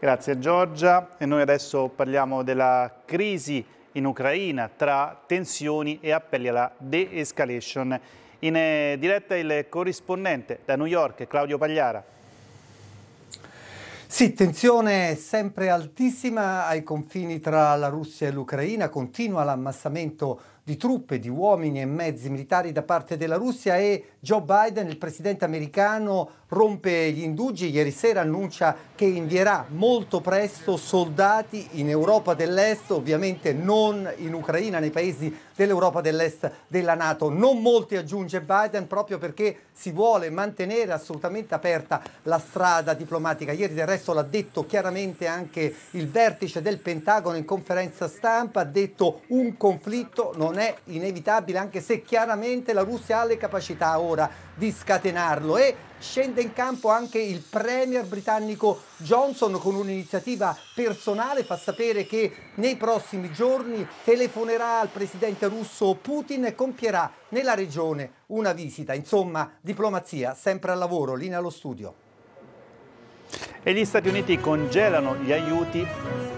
Grazie Giorgia e noi adesso parliamo della crisi in Ucraina tra tensioni e appelli alla de-escalation. In eh, diretta il corrispondente da New York Claudio Pagliara. Sì, tensione sempre altissima ai confini tra la Russia e l'Ucraina, continua l'ammassamento di truppe, di uomini e mezzi militari da parte della Russia e Joe Biden, il presidente americano, rompe gli indugi. Ieri sera annuncia che invierà molto presto soldati in Europa dell'Est, ovviamente non in Ucraina, nei paesi dell'Europa dell'Est della Nato. Non molti aggiunge Biden proprio perché si vuole mantenere assolutamente aperta la strada diplomatica. Ieri del resto l'ha detto chiaramente anche il vertice del Pentagono in conferenza stampa, ha detto un conflitto non è inevitabile, anche se chiaramente la Russia ha le capacità ora di scatenarlo. E scende in campo anche il premier britannico Johnson con un'iniziativa personale, fa sapere che nei prossimi giorni telefonerà al presidente russo Putin e compierà nella regione una visita. Insomma, diplomazia sempre al lavoro, linea allo studio. E gli Stati Uniti congelano gli aiuti